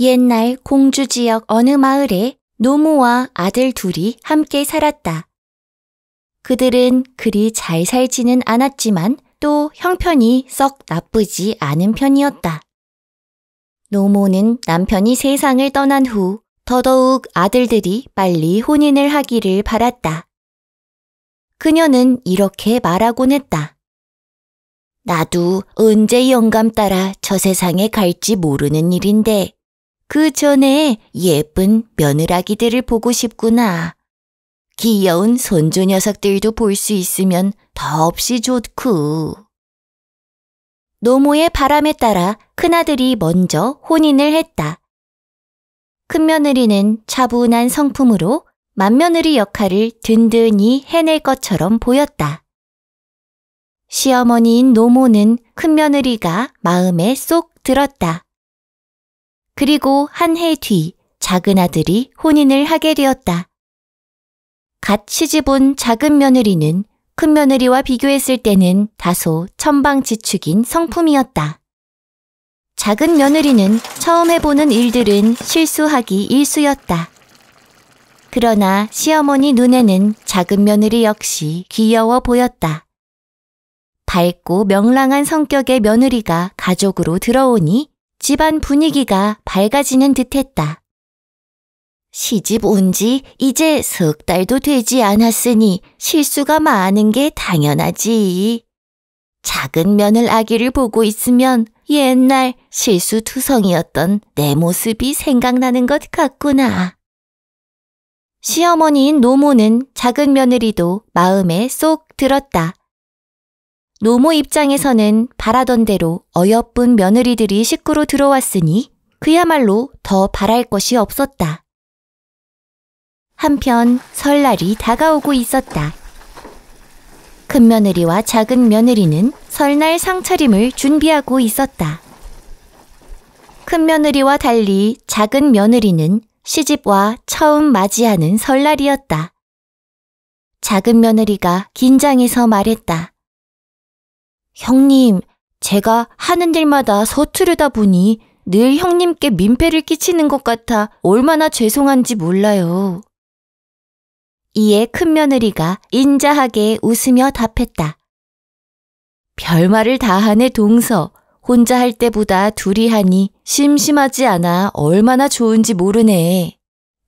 옛날 공주 지역 어느 마을에 노모와 아들 둘이 함께 살았다. 그들은 그리 잘 살지는 않았지만 또 형편이 썩 나쁘지 않은 편이었다. 노모는 남편이 세상을 떠난 후 더더욱 아들들이 빨리 혼인을 하기를 바랐다. 그녀는 이렇게 말하곤 했다. 나도 언제 영감 따라 저 세상에 갈지 모르는 일인데 그 전에 예쁜 며느라기들을 보고 싶구나. 귀여운 손주 녀석들도 볼 수 있으면 더없이 좋구 노모의 바람에 따라 큰아들이 먼저 혼인을 했다. 큰며느리는 차분한 성품으로 맏며느리 역할을 든든히 해낼 것처럼 보였다. 시어머니인 노모는 큰며느리가 마음에 쏙 들었다. 그리고 한 해 뒤 작은 아들이 혼인을 하게 되었다. 같이 집온 작은 며느리는 큰 며느리와 비교했을 때는 다소 천방지축인 성품이었다. 작은 며느리는 처음 해보는 일들은 실수하기 일수였다. 그러나 시어머니 눈에는 작은 며느리 역시 귀여워 보였다. 밝고 명랑한 성격의 며느리가 가족으로 들어오니 집안 분위기가 밝아지는 듯했다. 시집 온 지 이제 석 달도 되지 않았으니 실수가 많은 게 당연하지. 작은 며느 아기를 보고 있으면 옛날 실수투성이었던 내 모습이 생각나는 것 같구나. 시어머니인 노모는 작은 며느리도 마음에 쏙 들었다. 노모 입장에서는 바라던 대로 어여쁜 며느리들이 식구로 들어왔으니 그야말로 더 바랄 것이 없었다. 한편 설날이 다가오고 있었다. 큰 며느리와 작은 며느리는 설날 상차림을 준비하고 있었다. 큰 며느리와 달리 작은 며느리는 시집와 처음 맞이하는 설날이었다. 작은 며느리가 긴장해서 말했다. 형님, 제가 하는 일마다 서투르다 보니 늘 형님께 민폐를 끼치는 것 같아 얼마나 죄송한지 몰라요. 이에 큰며느리가 인자하게 웃으며 답했다. 별말을 다 하네 동서. 혼자 할 때보다 둘이 하니 심심하지 않아 얼마나 좋은지 모르네.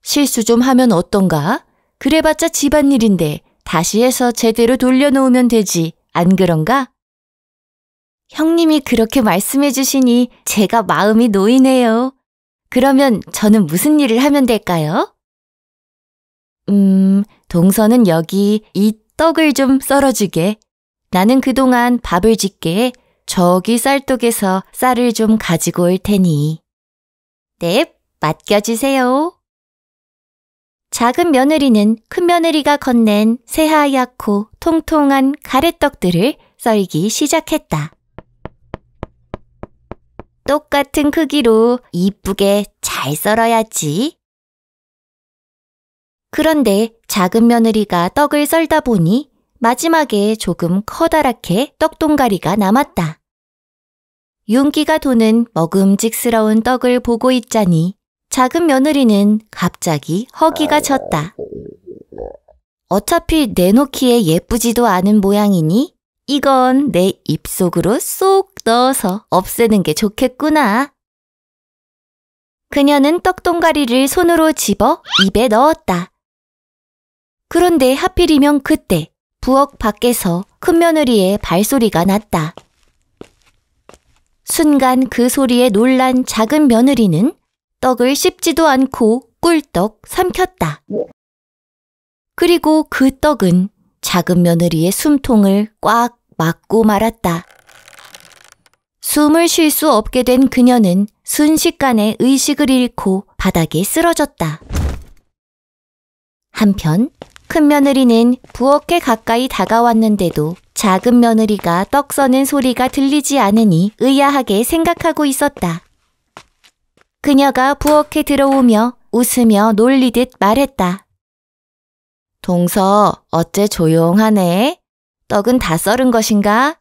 실수 좀 하면 어떤가? 그래봤자 집안일인데 다시 해서 제대로 돌려놓으면 되지. 안 그런가? 형님이 그렇게 말씀해 주시니 제가 마음이 놓이네요. 그러면 저는 무슨 일을 하면 될까요? 음, 동서는 여기 이 떡을 좀 썰어주게. 나는 그동안 밥을 짓게 저기 쌀독에서 쌀을 좀 가지고 올 테니. 넵, 네, 맡겨주세요. 작은 며느리는 큰 며느리가 건넨 새하얗고 통통한 가래떡들을 썰기 시작했다. 똑같은 크기로 이쁘게 잘 썰어야지. 그런데 작은 며느리가 떡을 썰다 보니 마지막에 조금 커다랗게 떡동가리가 남았다. 윤기가 도는 먹음직스러운 떡을 보고 있자니 작은 며느리는 갑자기 허기가 쳤다 어차피 내놓기에 예쁘지도 않은 모양이니 이건 내 입속으로 쏙 넣어서 없애는 게 좋겠구나. 그녀는 떡동가리를 손으로 집어 입에 넣었다. 그런데 하필이면 그때 부엌 밖에서 큰 며느리의 발소리가 났다. 순간 그 소리에 놀란 작은 며느리는 떡을 씹지도 않고 꿀떡 삼켰다. 그리고 그 떡은 작은 며느리의 숨통을 꽉 맞고 말았다. 숨을 쉴 수 없게 된 그녀는 순식간에 의식을 잃고 바닥에 쓰러졌다. 한편 큰 며느리는 부엌에 가까이 다가왔는데도 작은 며느리가 떡 써는 소리가 들리지 않으니 의아하게 생각하고 있었다. 그녀가 부엌에 들어오며 웃으며 놀리듯 말했다. 동서, 어째 조용하네? 떡은 다 썰은 것인가?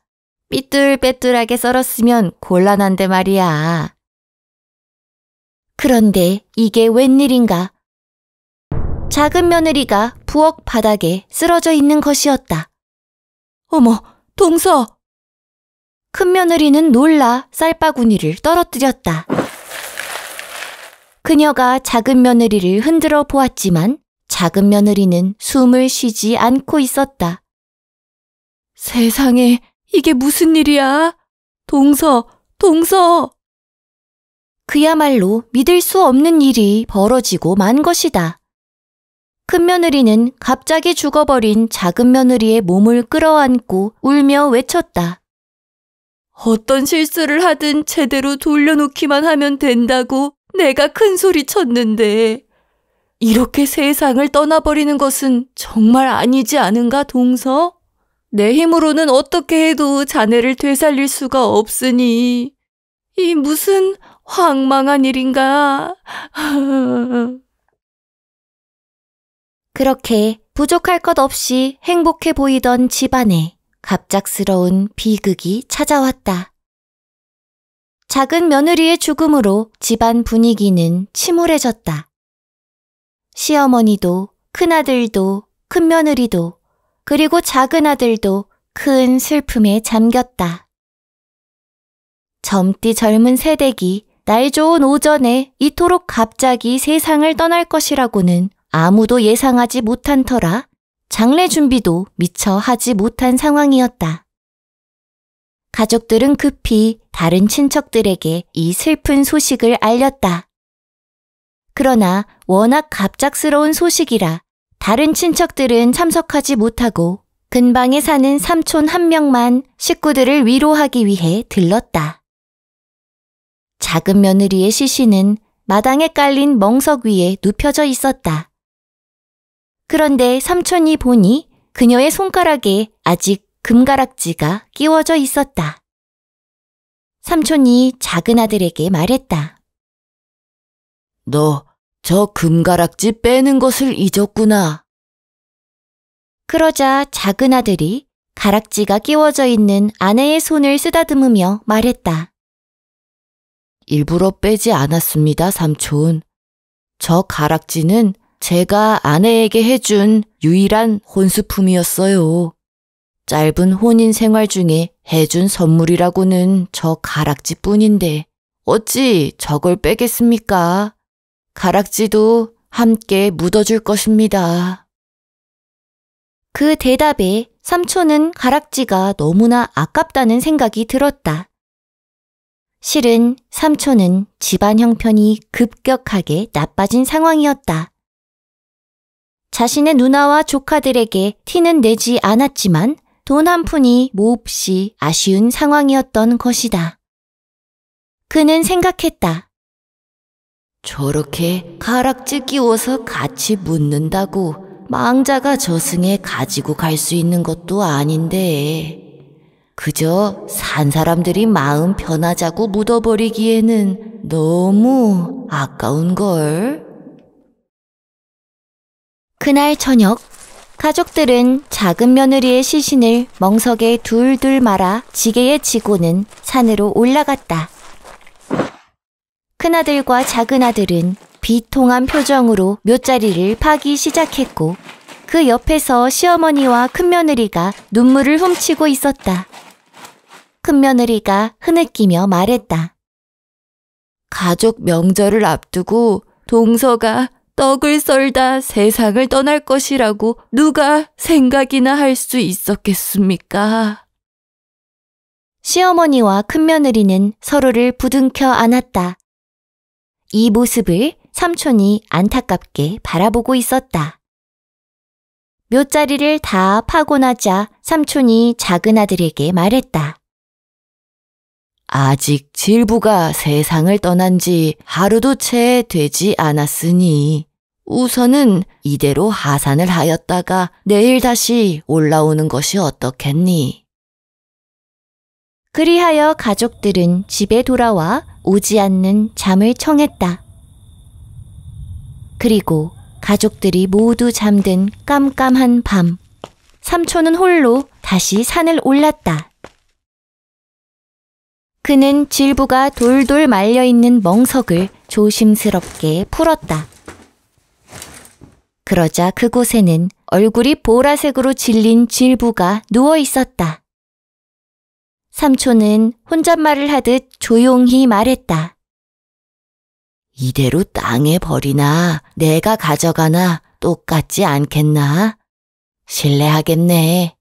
삐뚤빼뚤하게 썰었으면 곤란한데 말이야. 그런데 이게 웬일인가? 작은 며느리가 부엌 바닥에 쓰러져 있는 것이었다. 어머, 동서! 큰 며느리는 놀라 쌀바구니를 떨어뜨렸다. 그녀가 작은 며느리를 흔들어 보았지만 작은 며느리는 숨을 쉬지 않고 있었다. 세상에, 이게 무슨 일이야? 동서, 동서! 그야말로 믿을 수 없는 일이 벌어지고 만 것이다. 큰 며느리는 갑자기 죽어버린 작은 며느리의 몸을 끌어안고 울며 외쳤다. 어떤 실수를 하든 제대로 돌려놓기만 하면 된다고 내가 큰 소리 쳤는데, 이렇게 세상을 떠나버리는 것은 정말 아니지 않은가, 동서? 내 힘으로는 어떻게 해도 자네를 되살릴 수가 없으니 이 무슨 황망한 일인가. 그렇게 부족할 것 없이 행복해 보이던 집안에 갑작스러운 비극이 찾아왔다. 작은 며느리의 죽음으로 집안 분위기는 침울해졌다. 시어머니도 큰아들도 큰며느리도 그리고 작은 아들도 큰 슬픔에 잠겼다. 젊디 젊은 새댁이 날 좋은 오전에 이토록 갑자기 세상을 떠날 것이라고는 아무도 예상하지 못한 터라 장례 준비도 미처 하지 못한 상황이었다. 가족들은 급히 다른 친척들에게 이 슬픈 소식을 알렸다. 그러나 워낙 갑작스러운 소식이라 다른 친척들은 참석하지 못하고 근방에 사는 삼촌 한 명만 식구들을 위로하기 위해 들렀다. 작은 며느리의 시신은 마당에 깔린 멍석 위에 눕혀져 있었다. 그런데 삼촌이 보니 그녀의 손가락에 아직 금가락지가 끼워져 있었다. 삼촌이 작은 아들에게 말했다. 너저 금가락지 빼는 것을 잊었구나. 그러자 작은 아들이 가락지가 끼워져 있는 아내의 손을 쓰다듬으며 말했다. 일부러 빼지 않았습니다, 삼촌. 저 가락지는 제가 아내에게 해준 유일한 혼수품이었어요. 짧은 혼인 생활 중에 해준 선물이라고는 저 가락지뿐인데 어찌 저걸 빼겠습니까? 가락지도 함께 묻어줄 것입니다. 그 대답에 삼촌은 가락지가 너무나 아깝다는 생각이 들었다. 실은 삼촌은 집안 형편이 급격하게 나빠진 상황이었다. 자신의 누나와 조카들에게 티는 내지 않았지만 돈 한 푼이 몹시 아쉬운 상황이었던 것이다. 그는 생각했다. 저렇게 가락지 끼워서 같이 묻는다고 망자가 저승에 가지고 갈 수 있는 것도 아닌데 그저 산 사람들이 마음 편하자고 묻어버리기에는 너무 아까운 걸. 그날 저녁 가족들은 작은 며느리의 시신을 멍석에 둘둘 말아 지게에 지고는 산으로 올라갔다. 큰아들과 작은아들은 비통한 표정으로 묘자리를 파기 시작했고 그 옆에서 시어머니와 큰며느리가 눈물을 훔치고 있었다. 큰며느리가 흐느끼며 말했다. 가족 명절을 앞두고 동서가 떡을 썰다 세상을 떠날 것이라고 누가 생각이나 할 수 있었겠습니까? 시어머니와 큰며느리는 서로를 부둥켜 안았다. 이 모습을 삼촌이 안타깝게 바라보고 있었다. 묘자리를 다 파고 나자 삼촌이 작은 아들에게 말했다. 아직 질부가 세상을 떠난 지 하루도 채 되지 않았으니 우선은 이대로 하산을 하였다가 내일 다시 올라오는 것이 어떻겠니? 그리하여 가족들은 집에 돌아와 오지 않는 잠을 청했다. 그리고 가족들이 모두 잠든 깜깜한 밤, 삼촌은 홀로 다시 산을 올랐다. 그는 질부가 돌돌 말려 있는 멍석을 조심스럽게 풀었다. 그러자 그곳에는 얼굴이 보라색으로 질린 질부가 누워 있었다. 삼촌은 혼잣말을 하듯 조용히 말했다. 이대로 땅에 버리나 내가 가져가나 똑같지 않겠나? 실례하겠네.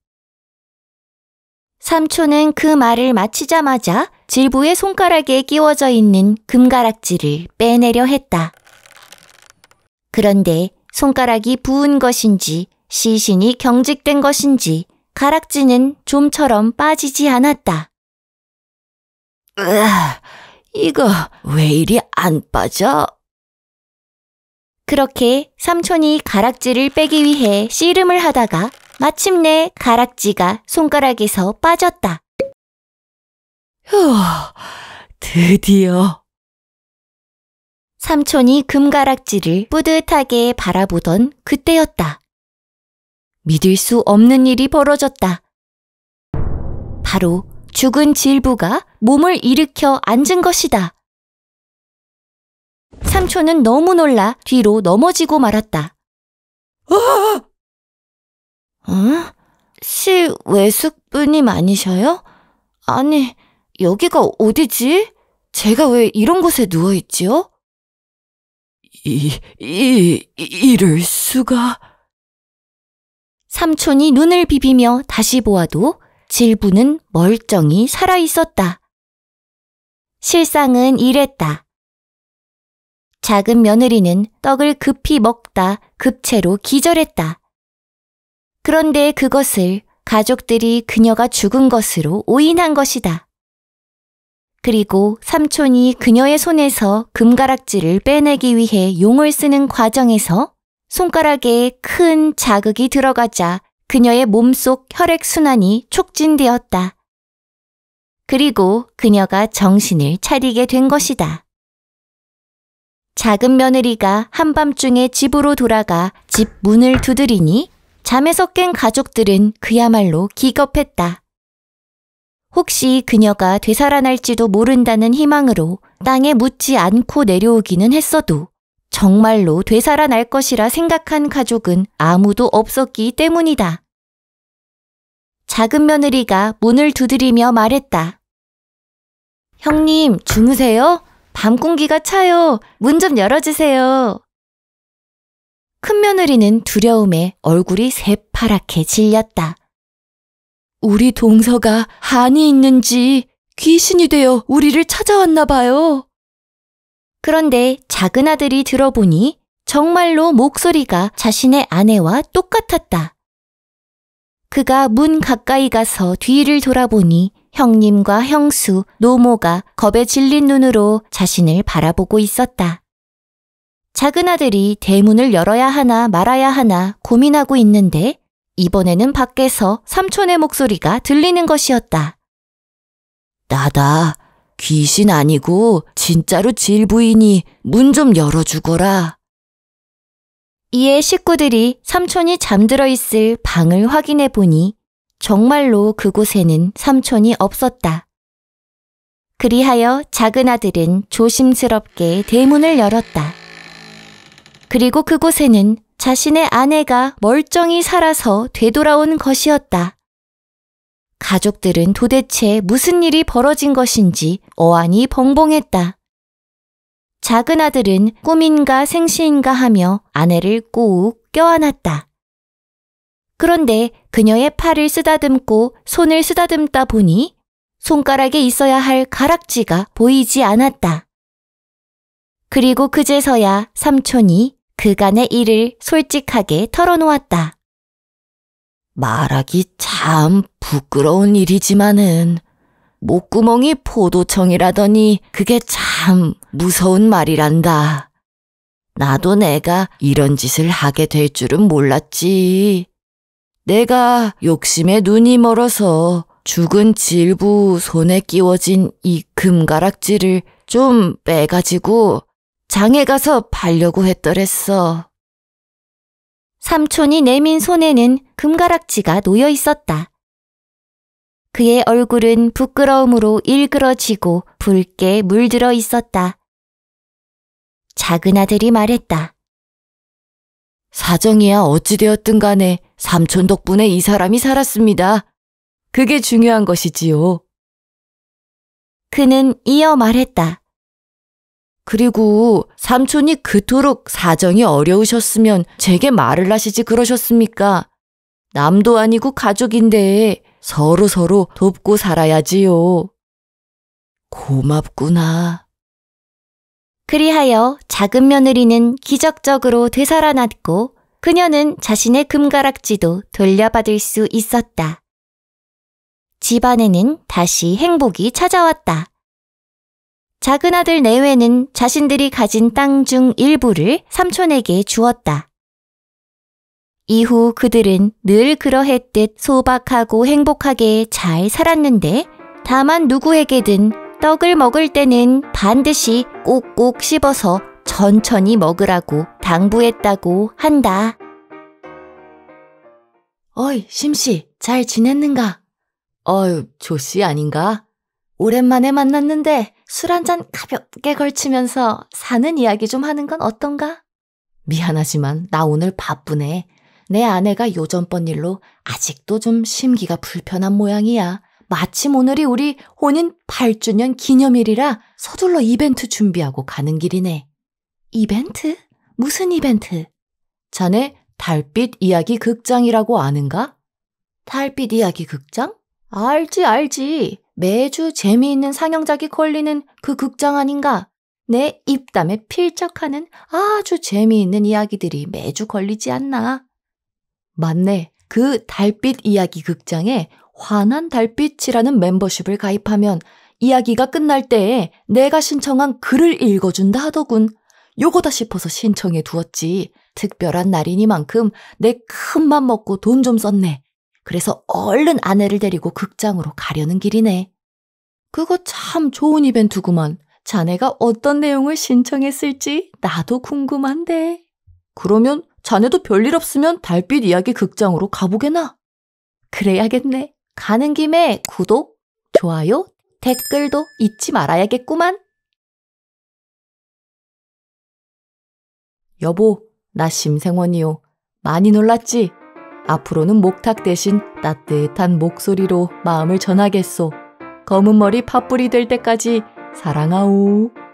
삼촌은 그 말을 마치자마자 질부의 손가락에 끼워져 있는 금가락지를 빼내려 했다. 그런데 손가락이 부은 것인지 시신이 경직된 것인지 가락지는 좀처럼 빠지지 않았다. 으아, 이거 왜 이리 안 빠져? 그렇게 삼촌이 가락지를 빼기 위해 씨름을 하다가 마침내 가락지가 손가락에서 빠졌다. 휴, 드디어. 삼촌이 금가락지를 뿌듯하게 바라보던 그때였다. 믿을 수 없는 일이 벌어졌다. 바로 죽은 질부가 몸을 일으켜 앉은 것이다. 삼촌은 너무 놀라 뒤로 넘어지고 말았다. 아! 응? 시 외숙부님 아니셔요? 아니, 여기가 어디지? 제가 왜 이런 곳에 누워있지요? 이, 이, 이럴 수가. 삼촌이 눈을 비비며 다시 보아도 질부는 멀쩡히 살아있었다. 실상은 이랬다. 작은 며느리는 떡을 급히 먹다 급체로 기절했다. 그런데 그것을 가족들이 그녀가 죽은 것으로 오인한 것이다. 그리고 삼촌이 그녀의 손에서 금가락지를 빼내기 위해 용을 쓰는 과정에서 손가락에 큰 자극이 들어가자 그녀의 몸속 혈액순환이 촉진되었다. 그리고 그녀가 정신을 차리게 된 것이다. 작은 며느리가 한밤중에 집으로 돌아가 집 문을 두드리니 잠에서 깬 가족들은 그야말로 기겁했다. 혹시 그녀가 되살아날지도 모른다는 희망으로 땅에 묻지 않고 내려오기는 했어도 정말로 되살아날 것이라 생각한 가족은 아무도 없었기 때문이다. 작은 며느리가 문을 두드리며 말했다. 형님, 주무세요? 밤 공기가 차요. 문 좀 열어주세요. 큰 며느리는 두려움에 얼굴이 새파랗게 질렸다. 우리 동서가 한이 있는지 귀신이 되어 우리를 찾아왔나 봐요. 그런데 작은 아들이 들어보니 정말로 목소리가 자신의 아내와 똑같았다. 그가 문 가까이 가서 뒤를 돌아보니 형님과 형수, 노모가 겁에 질린 눈으로 자신을 바라보고 있었다. 작은 아들이 대문을 열어야 하나 말아야 하나 고민하고 있는데 이번에는 밖에서 삼촌의 목소리가 들리는 것이었다. 나다. 귀신 아니고 진짜로 질부인이문 좀 열어주거라. 이에 식구들이 삼촌이 잠들어 있을 방을 확인해 보니 정말로 그곳에는 삼촌이 없었다. 그리하여 작은 아들은 조심스럽게 대문을 열었다. 그리고 그곳에는 자신의 아내가 멀쩡히 살아서 되돌아온 것이었다. 가족들은 도대체 무슨 일이 벌어진 것인지 어안이 벙벙했다. 작은 아들은 꿈인가 생시인가 하며 아내를 꾹 껴안았다. 그런데 그녀의 팔을 쓰다듬고 손을 쓰다듬다 보니 손가락에 있어야 할 가락지가 보이지 않았다. 그리고 그제서야 삼촌이 그간의 일을 솔직하게 털어놓았다. 말하기 참 부끄러운 일이지만은 목구멍이 포도청이라더니 그게 참 무서운 말이란다. 나도 내가 이런 짓을 하게 될 줄은 몰랐지. 내가 욕심에 눈이 멀어서 죽은 질부 손에 끼워진 이 금가락지를 좀 빼가지고 장에 가서 팔려고 했더랬어. 삼촌이 내민 손에는 금가락지가 놓여 있었다. 그의 얼굴은 부끄러움으로 일그러지고 붉게 물들어 있었다. 작은 아들이 말했다. 사정이야 어찌되었든 간에 삼촌 덕분에 이 사람이 살았습니다. 그게 중요한 것이지요. 그는 이어 말했다. 그리고 삼촌이 그토록 사정이 어려우셨으면 제게 말을 하시지 그러셨습니까? 남도 아니고 가족인데 서로 서로 돕고 살아야지요. 고맙구나. 그리하여 작은 며느리는 기적적으로 되살아났고 그녀는 자신의 금가락지도 돌려받을 수 있었다. 집안에는 다시 행복이 찾아왔다. 작은 아들 내외는 자신들이 가진 땅 중 일부를 삼촌에게 주었다. 이후 그들은 늘 그러했듯 소박하고 행복하게 잘 살았는데 다만 누구에게든 떡을 먹을 때는 반드시 꼭꼭 씹어서 천천히 먹으라고 당부했다고 한다. 어이, 심씨, 잘 지냈는가? 어휴, 조씨 아닌가? 오랜만에 만났는데 술한잔 가볍게 걸치면서 사는 이야기 좀 하는 건 어떤가? 미안하지만 나 오늘 바쁘네. 내 아내가 요전번 일로 아직도 좀 심기가 불편한 모양이야. 마침 오늘이 우리 혼인 8주년 기념일이라 서둘러 이벤트 준비하고 가는 길이네. 이벤트? 무슨 이벤트? 자네 달빛 이야기 극장이라고 아는가? 달빛 이야기 극장? 알지, 알지. 매주 재미있는 상영작이 걸리는 그 극장 아닌가? 내 입담에 필적하는 아주 재미있는 이야기들이 매주 걸리지 않나? 맞네. 그 달빛 이야기 극장에 환한 달빛이라는 멤버십을 가입하면 이야기가 끝날 때에 내가 신청한 글을 읽어준다 하더군. 요거다 싶어서 신청해 두었지. 특별한 날이니만큼 내 큰 맘 먹고 돈 좀 썼네. 그래서 얼른 아내를 데리고 극장으로 가려는 길이네. 그거 참 좋은 이벤트구만. 자네가 어떤 내용을 신청했을지 나도 궁금한데. 그러면 자네도 별일 없으면 달빛 이야기 극장으로 가보게나. 그래야겠네. 가는 김에 구독, 좋아요, 댓글도 잊지 말아야겠구만. 여보, 나 심생원이요. 많이 놀랐지? 앞으로는 목탁 대신 따뜻한 목소리로 마음을 전하겠소. 검은 머리 파뿌리 될 때까지 사랑하오.